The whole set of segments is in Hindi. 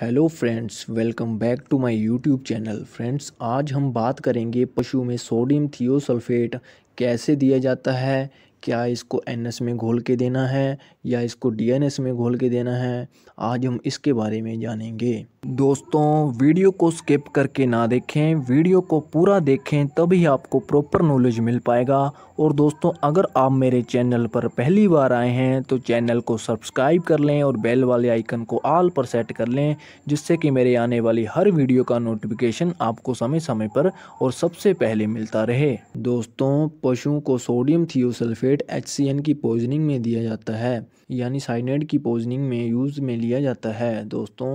hello friends welcome back to my YouTube channel friends आज हम बात करेंगे पशु में सोडियम थियोसल्फेट कैसे दिया जाता है क्या इसको एन में घोल के देना है या इसको डी में घोल के देना है आज हम इसके बारे में जानेंगे दोस्तों वीडियो को स्किप करके ना देखें वीडियो को पूरा देखें तभी आपको प्रॉपर नॉलेज मिल पाएगा और दोस्तों अगर आप मेरे चैनल पर पहली बार आए हैं तो चैनल को सब्सक्राइब कर लें और बेल वाले आइकन को आल पर सेट कर लें जिससे कि मेरे आने वाली हर वीडियो का नोटिफिकेशन आपको समय समय पर और सबसे पहले मिलता रहे दोस्तों पशुओं को सोडियम थियोसल्फेट सल्फेट एन की पोजनिंग में दिया जाता है यानी साइनाइड की पोजनिंग में यूज़ में लिया जाता है दोस्तों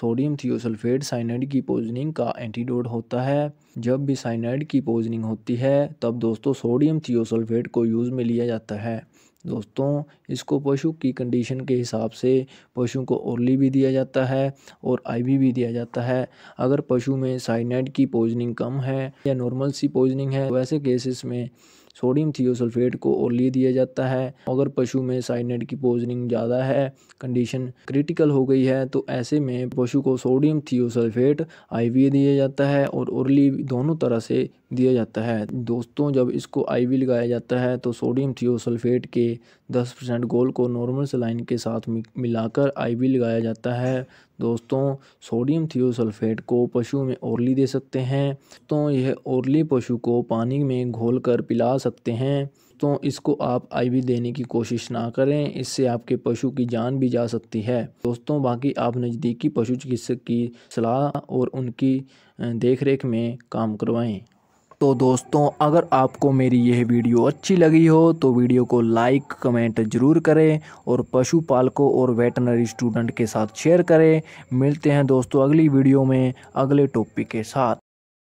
सोडियम थियोसल्फेट साइनाइड की पोजनिंग का एंटीडोट होता है जब भी साइनाइड की पोजनिंग होती है तब दोस्तों सोडियम थियोसल्फेट को यूज़ में लिया जाता है दोस्तों इसको पशु की कंडीशन के हिसाब से पशु को ओरली भी दिया जाता है और आईवी भी दिया जाता है अगर पशु में साइनाइड की पोजनिंग कम है या नॉर्मल सी पोजनिंग है वैसे केसेस में सोडियम थियोसल्फेट को ओरली दिया जाता है अगर पशु में साइनेट की पोजनिंग ज़्यादा है कंडीशन क्रिटिकल हो गई है तो ऐसे में पशु को सोडियम थियोसल्फेट आईवी दिया जाता है और ओरली दोनों तरह से दिया जाता है दोस्तों जब इसको आईवी लगाया जाता है तो सोडियम थियोसल्फेट के 10 परसेंट गोल को नॉर्मल सलाइन के साथ मिलाकर आईवी लगाया जाता है दोस्तों सोडियम थियोसल्फेट को पशु में ओरली दे सकते हैं तो यह ओरली पशु को पानी में घोल कर पिला सकते हैं तो इसको आप आईवी देने की कोशिश ना करें इससे आपके पशु की जान भी जा सकती है दोस्तों बाकी आप नज़दीकी पशु चिकित्सक की सलाह और उनकी देखरेख में काम करवाएं तो दोस्तों अगर आपको मेरी यह वीडियो अच्छी लगी हो तो वीडियो को लाइक कमेंट ज़रूर करें और पशुपालकों और वेटनरी स्टूडेंट के साथ शेयर करें मिलते हैं दोस्तों अगली वीडियो में अगले टॉपिक के साथ